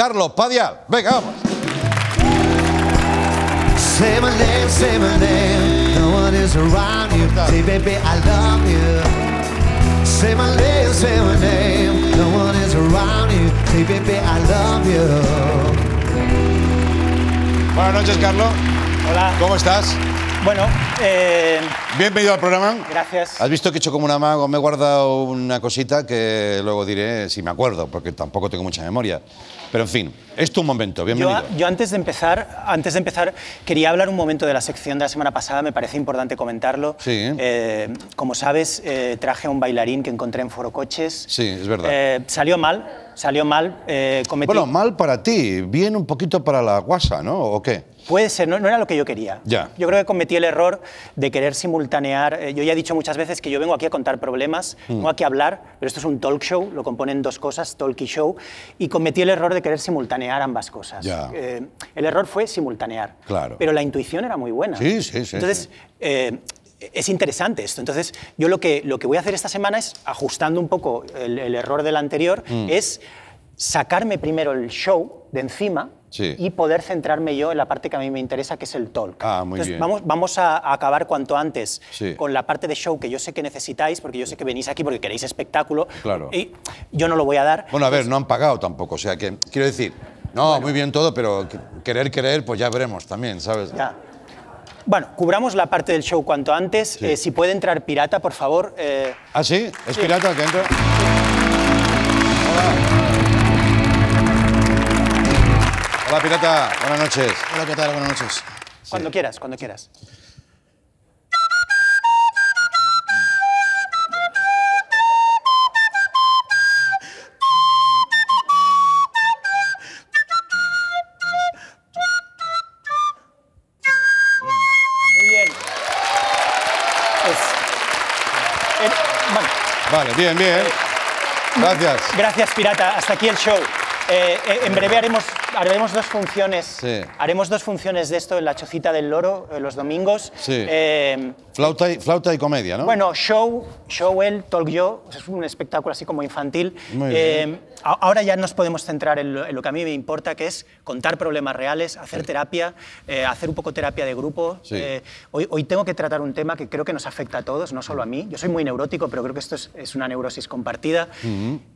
Carlos Padial. Venga, vamos. Say my name, say my name. No one is around you. Say, baby, I love you. Say my name, say my name. No one is around you. Say, baby, I love you. Buenas noches, Carlos. Hola. ¿Cómo estás? Bueno, eh, bienvenido al programa. Gracias. Has visto que he hecho como un amago, me he guardado una cosita que luego diré si me acuerdo, porque tampoco tengo mucha memoria. Pero en fin, es tu momento, bienvenido. Yo, antes, de empezar, antes de empezar quería hablar un momento de la sección de la semana pasada, me parece importante comentarlo. Sí. Eh, como sabes, eh, traje a un bailarín que encontré en Forocoches. Sí, es verdad. salió mal, salió mal. Eh, cometí... Bueno, mal para ti, bien un poquito para la guasa, ¿no? ¿O qué? Puede ser, no, era lo que yo quería. Ya. Yo creo que cometí el error de querer simultanear. Eh, yo ya he dicho muchas veces que yo vengo aquí a contar problemas, mm. vengo aquí a hablar, pero esto es un talk show, lo componen dos cosas, talk y show, y cometí el error de querer simultanear ambas cosas. Eh, el error fue simultanear. Claro. Pero la intuición era muy buena. Sí, sí, sí. Entonces, sí. Eh, es interesante esto. Entonces, yo lo que, lo que voy a hacer esta semana es, ajustando un poco el, error del anterior, mm. es sacarme primero el show de encima y poder centrarme yo en la parte que a mí me interesa, que es el talk. Ah, muy Entonces, bien. Vamos, vamos a acabar cuanto antes con la parte de show que yo sé que necesitáis, porque yo sé que venís aquí porque queréis espectáculo. Claro. Y yo no lo voy a dar. Bueno, a ver, pues no han pagado tampoco, o sea que, quiero decir, no, muy bien todo, pero querer, querer, pues ya veremos también, ¿sabes? Ya. Bueno, cubramos la parte del show cuanto antes. Eh, si puede entrar pirata, por favor. Eh... ¿Ah, sí? ¿Es pirata que entra? Hola. Hola, pirata. Buenas noches. Hola, ¿qué tal? Buenas noches. Cuando quieras, cuando quieras. Bien, bien. Gracias. Gracias, Pirata. Hasta aquí el show. Eh, eh, en breve haremos, haremos dos funciones. Haremos dos funciones de esto en la Chocita del Loro eh, los domingos. Flauta y, comedia, ¿no? Bueno, show, show él, talk yo, es un espectáculo así como infantil. Eh, ahora ya nos podemos centrar en lo, que a mí me importa, que es contar problemas reales, hacer terapia, eh, hacer un poco terapia de grupo. Eh, hoy, tengo que tratar un tema que creo que nos afecta a todos, no solo a mí. Yo soy muy neurótico, pero creo que esto es, una neurosis compartida.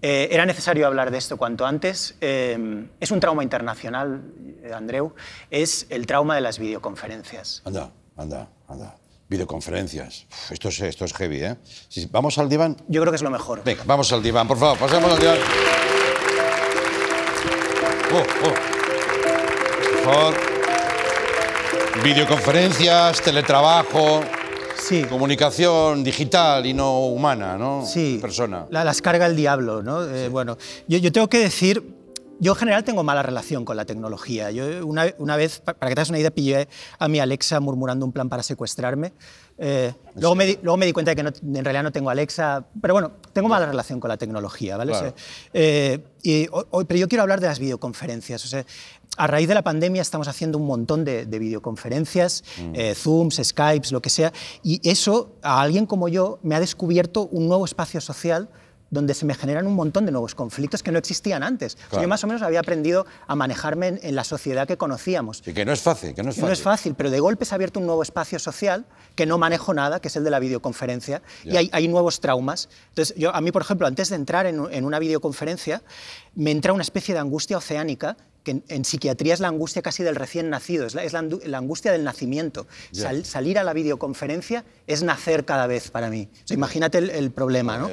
era necesario hablar de esto cuanto antes. es un trauma internacional, Andreu, es el trauma de las videoconferencias. Anda, anda, anda. Videoconferencias. esto, es, esto es heavy, ¿eh? Si, ¿Vamos al diván? Yo creo que es lo mejor. Venga, vamos al diván, por favor, pasemos al diván. Oh, oh. Videoconferencias, teletrabajo. Sí. Comunicación digital y no humana, ¿no? Sí. Persona. La, las carga el diablo, ¿no? Eh, bueno, yo, yo, tengo que decir yo en general tengo mala relación con la tecnología. Yo una, una vez, para que te hagas una idea, pillé a mi Alexa murmurando un plan para secuestrarme. Eh, luego, me di, luego, me di, cuenta de que en realidad no tengo Alexa, pero bueno, tengo mala relación con la tecnología, ¿vale? Eh, y, pero yo quiero hablar de las videoconferencias. O sea, a raíz de la pandemia estamos haciendo un montón de, videoconferencias, mm. eh, Zooms, Skypes, lo que sea, y eso a alguien como yo me ha descubierto un nuevo espacio social donde se me generan un montón de nuevos conflictos que no existían antes. yo más o menos había aprendido a manejarme en, la sociedad que conocíamos. Y que no es fácil, que no es fácil. pero de golpe se ha abierto un nuevo espacio social que no manejo nada, que es el de la videoconferencia, y hay, nuevos traumas. Entonces, yo, a mí, por ejemplo, antes de entrar en, en una videoconferencia, me entra una especie de angustia oceánica que en, psiquiatría es la angustia casi del recién nacido, es la, angustia del nacimiento. salir a la videoconferencia es nacer cada vez para mí. imagínate el, problema,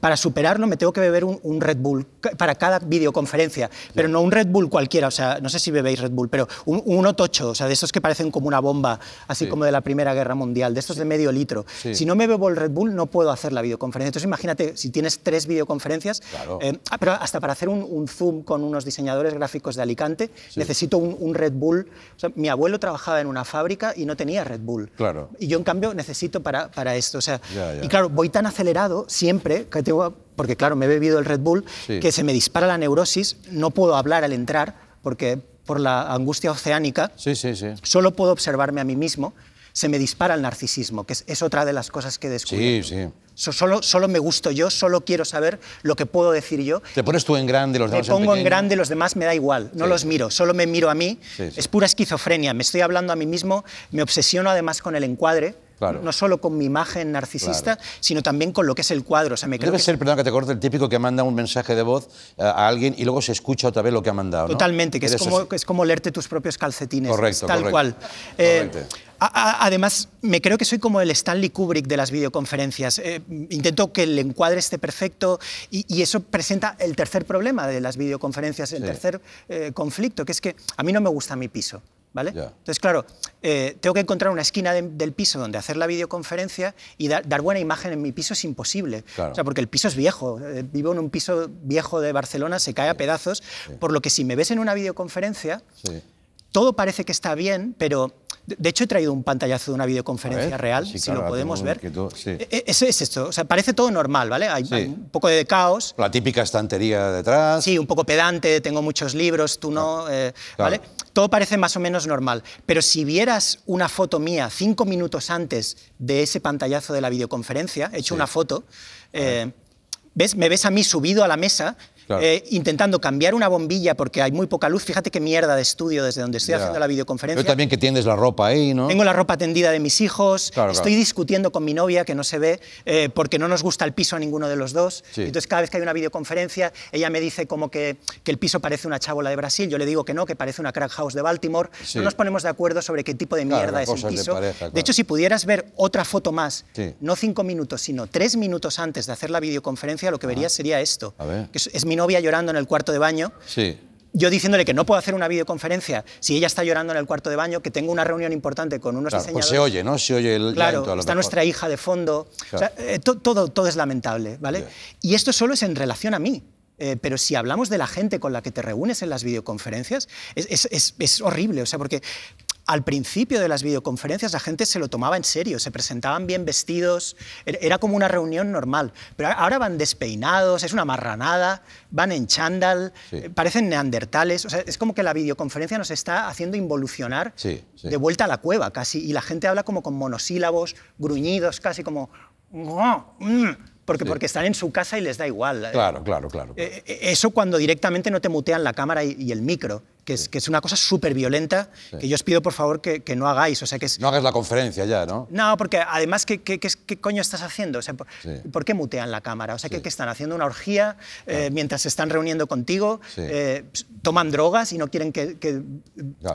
Para superarlo me tengo que beber un, Red Bull para cada videoconferencia, pero no un Red Bull cualquiera, o sea, no sé si bebéis Red Bull, pero un, un otocho, o sea, de esos que parecen como una bomba, así como de la Primera Guerra Mundial, de estos de medio litro. Si no me bebo el Red Bull no puedo hacer la videoconferencia. Entonces imagínate, si tienes tres videoconferencias, eh, ah, pero hasta para hacer un Zoom con unos diseñadores gráficos de Alicante, necesito un, Red Bull. mi abuelo trabajaba en una fábrica y no tenía Red Bull. Y yo, en cambio, necesito para, esto. O sea, Y claro, voy tan acelerado siempre que tengo, porque claro, me he bebido el Red Bull, que se me dispara la neurosis, no puedo hablar al entrar porque por la angustia oceánica, solo puedo observarme a mí mismo se me dispara el narcisismo, que es, otra de las cosas que descubrí. Sí, sí. solo, solo me gusto yo, solo quiero saber lo que puedo decir yo. Te pones tú en grande, los demás. Me pongo en, grande, los demás me da igual, no los miro, solo me miro a mí. Es pura esquizofrenia, me estoy hablando a mí mismo, me obsesiono además con el encuadre no solo con mi imagen narcisista, sino también con lo que es el cuadro. O sea, me creo Debe ser, perdón que te corte, el típico que manda un mensaje de voz a alguien y luego se escucha otra vez lo que ha mandado. Totalmente, que es como, es leerte tus propios calcetines. Correcto, tal cual. Eh, además, me creo que soy como el Stanley Kubrick de las videoconferencias. Eh, intento que el encuadre esté perfecto y, eso presenta el tercer problema de las videoconferencias, el tercer eh, conflicto, que es que a mí no me gusta mi piso. Entonces, claro, eh, tengo que encontrar una esquina del piso donde hacer la videoconferencia y dar buena imagen en mi piso es imposible. O sea, porque el piso es viejo. Eh, vivo en un piso viejo de Barcelona, se cae a pedazos, por lo que si me ves en una videoconferencia todo parece que está bien, pero de hecho, he traído un pantallazo de una videoconferencia real, si lo podemos ver. E, e, Eso es esto. O sea, parece todo normal, ¿vale? Hay, un poco de caos. La típica estantería detrás. Sí, un poco pedante, tengo muchos libros, tú no. Ah, eh, ¿Vale? Todo parece más o menos normal. Pero si vieras una foto mía cinco minutos antes de ese pantallazo de la videoconferencia, he hecho una foto, eh, ¿ves? me ves a mí subido a la mesa eh, intentando cambiar una bombilla porque hay muy poca luz. Fíjate qué mierda de estudio desde donde estoy haciendo la videoconferencia. Yo también que tiendes la ropa ahí, ¿no? Tengo la ropa tendida de mis hijos, estoy discutiendo con mi novia que no se ve eh, porque no nos gusta el piso a ninguno de los dos. Entonces cada vez que hay una videoconferencia, ella me dice como que, que el piso parece una chabola de Brasil, yo le digo que no, que parece una crack house de Baltimore. No nos ponemos de acuerdo sobre qué tipo de mierda es el piso. De, hecho, si pudieras ver otra foto más, no cinco minutos, sino tres minutos antes de hacer la videoconferencia, lo que verías sería esto, que es, es mi novia llorando en el cuarto de baño. Yo diciéndole que no puedo hacer una videoconferencia si ella está llorando en el cuarto de baño, que tengo una reunión importante con unos pues diseñadores. se oye, ¿no? Se oye el Claro, llanto está nuestra hija de fondo. Eh, todo, todo es lamentable, ¿vale? Y esto solo es en relación a mí. Eh, pero si hablamos de la gente con la que te reúnes en las videoconferencias, es horrible, o sea, porque al principio de las videoconferencias la gente se lo tomaba en serio, se presentaban bien vestidos, e-, era como una reunión normal, pero ahora van despeinados, es una marranada, van en chándal, eh, parecen neandertales, o sea, es como que la videoconferencia nos está haciendo involucionar de vuelta a la cueva casi, y la gente habla como con monosílabos, gruñidos, casi como porque, porque están en su casa y les da igual. Claro, claro, claro. Eh, eh, eso cuando directamente no te mutean la cámara y, el micro, que es, que es una cosa súper violenta, que yo os pido por favor que, no hagáis. O sea, que es... No hagas la conferencia ya, ¿no? No, porque además, ¿qué, qué, qué, coño estás haciendo? O sea, por, qué mutean la cámara? O sea, que, están haciendo una orgía eh, mientras se están reuniendo contigo, toman drogas y no quieren que,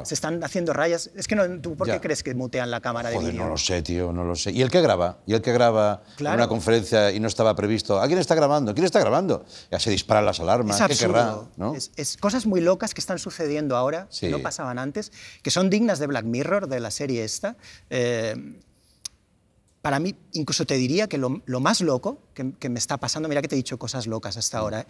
se están haciendo rayas. Es que no, ¿tú por qué crees que mutean la cámara Joder, de No lo sé, tío, no lo sé. ¿Y el que graba? ¿Y el que graba una conferencia y no está estaba previsto. ¿A quién está grabando? ¿Quién está grabando? Ya se disparan las alarmas. Es ¿Qué Es, cosas muy locas que están sucediendo ahora, que no pasaban antes, que son dignas de Black Mirror, de la serie esta. Eh, para mí, incluso te diría que lo más loco que, me está pasando, mira que te he dicho cosas locas hasta mm. ahora, ¿eh?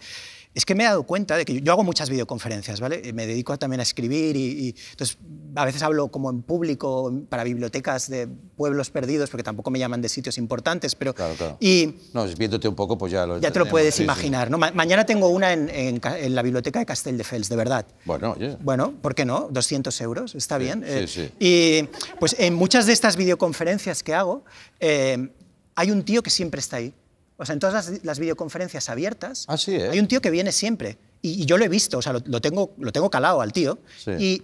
es que me he dado cuenta de que yo, hago muchas videoconferencias, ¿vale? Me dedico también a escribir y, entonces a veces hablo como en público para bibliotecas de pueblos perdidos, porque tampoco me llaman de sitios importantes, pero... Claro, claro. Y, no, viéndote un poco, pues ya lo... Ya te lo puedes imaginar, ¿no? mañana tengo una en, la biblioteca de Castelldefels, de verdad. Bueno, Bueno, ¿por qué no? 200 euros, está sí, bien. Eh, y pues en muchas de estas videoconferencias que hago, eh, hay un tío que siempre está ahí o sea, en todas las, videoconferencias abiertas hay un tío que viene siempre. Y, yo lo he visto, o sea, lo, tengo, lo tengo calado al tío.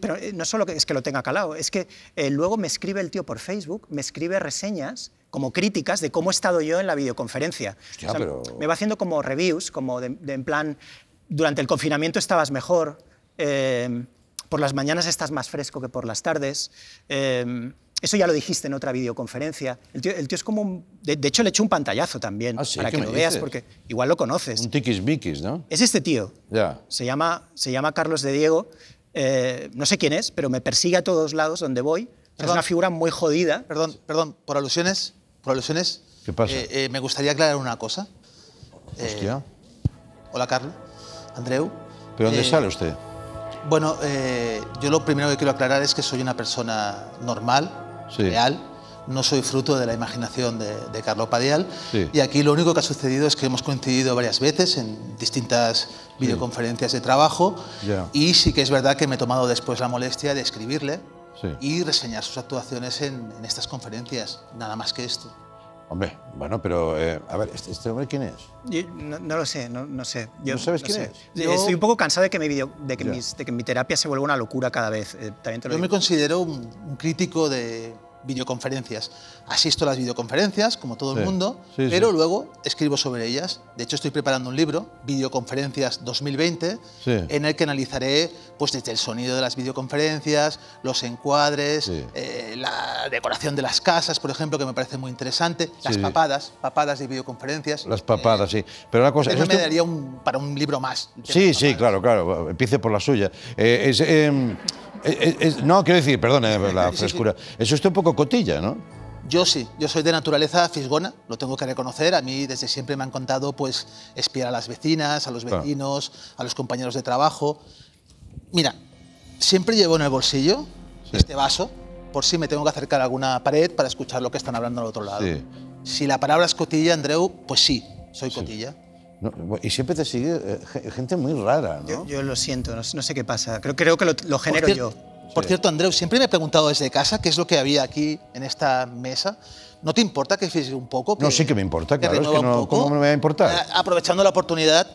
pero eh, no solo es que lo tenga calado, es que eh, luego me escribe el tío por Facebook, me escribe reseñas como críticas de cómo he estado yo en la videoconferencia. Me va haciendo como reviews, como de, en plan, durante el confinamiento estabas mejor, eh, por las mañanas estás más fresco que por las tardes. Eso ya lo dijiste en otra videoconferencia. El tío, es como de, hecho, le hecho un pantallazo también ah, para que lo veas, porque igual lo conoces. Un tiquismiquis, ¿no? Es este tío. Ya. Se, llama, se llama Carlos de Diego. Eh, no sé quién es, pero me persigue a todos lados donde voy. es una figura muy jodida. Perdón, perdón, por alusiones. Por alusiones. ¿Qué pasa? Eh, eh, me gustaría aclarar una cosa. Hostia. hola, Carlos. Andreu. ¿Pero dónde sale usted? Bueno, yo lo primero que quiero aclarar es que soy una persona normal, real, no soy fruto de la imaginación de, Carlos Carlo Padial. Y aquí lo único que ha sucedido es que hemos coincidido varias veces en distintas videoconferencias de trabajo y sí que es verdad que me he tomado después la molestia de escribirle y reseñar sus actuaciones en estas conferencias, nada más que esto. Hombre, bueno, pero eh, a ver, ¿este, ¿este, hombre quién es? no, lo sé, no, sé. ¿No sabes quién es? Eh, estoy un poco cansado de que, mi, de que, mi terapia se vuelva una locura cada vez. Eh, Yo me considero un crítico de, videoconferencias. Asisto a las videoconferencias, como todo el mundo, pero luego escribo sobre ellas. De hecho, estoy preparando un libro, Videoconferencias 2020, en el que analizaré pues, desde el sonido de las videoconferencias, los encuadres, eh, la decoración de las casas, por ejemplo, que me parece muy interesante, las papadas, papadas de videoconferencias. Las papadas, eh, sí. Pero una cosa... Eso me daría para un libro más. Sí, sí, claro, claro. Empiece por la suya. Eh, es, em, eh, eh, no, quiero decir, perdone la frescura. Eso es un poco cotilla, ¿no? Yo sí, yo soy de naturaleza fisgona, lo tengo que reconocer. A mí desde siempre me han contado pues, espiar a las vecinas, a los vecinos, a los compañeros de trabajo. Mira, siempre llevo en el bolsillo este vaso, por si me tengo que acercar a alguna pared para escuchar lo que están hablando al otro lado. Si la palabra es cotilla, Andreu, pues sí, soy cotilla y siempre te sigue eh, gente muy rara, ¿no? Yo, lo siento, no, sé qué pasa. Creo, creo que lo, lo genero yo. Por cierto, Andreu, siempre me he preguntado desde casa qué es lo que había aquí en esta mesa. ¿No te importa que fíjese un poco? no, sí que me importa, claro. Es que no, me va a importar? Ah, aprovechando la oportunidad,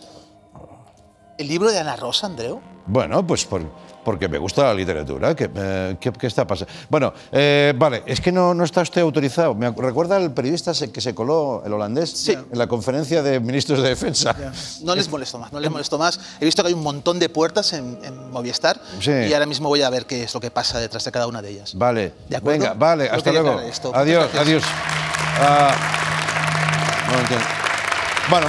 ¿el libro de Ana Rosa, Andreu? Bueno, pues por, porque me gusta la literatura. ¿Qué, eh, está pasando? Bueno, eh, vale, es que no, está usted autorizado. ¿Me recuerda el periodista que se coló, el holandés, en la conferencia de ministros de defensa? No les molesto más, no les molesto más. He visto que hay un montón de puertas en, Movistar y ahora mismo voy a ver qué es lo que pasa detrás de cada una de ellas. Vale, venga, vale, hasta luego. Adiós, adiós. Ah, bueno,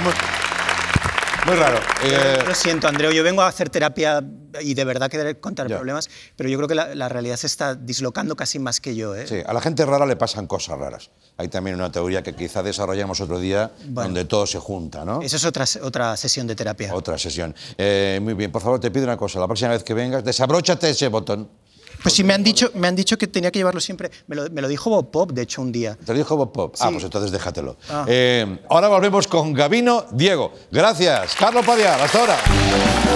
muy raro. Eh, lo siento, Andreu, yo vengo a hacer terapia y de verdad que contar problemas, pero yo creo que la, realidad se está dislocando casi más que yo. ¿eh? Sí, a la gente rara le pasan cosas raras. Hay también una teoría que quizá desarrollamos otro día, donde todo se junta, ¿no? Esa es otra, otra sesión de terapia. Otra sesión. Eh, muy bien, por favor, te pido una cosa. La próxima vez que vengas, desabróchate ese botón. Pues sí, me han, dicho, me han dicho que tenía que llevarlo siempre. Me lo, dijo Bob Pop, de hecho, un día. ¿Te lo dijo Bob Pop? Ah, pues entonces déjatelo. Ah. Eh, ahora volvemos con Gabino Diego. Gracias. Carlos Padial, hasta ahora.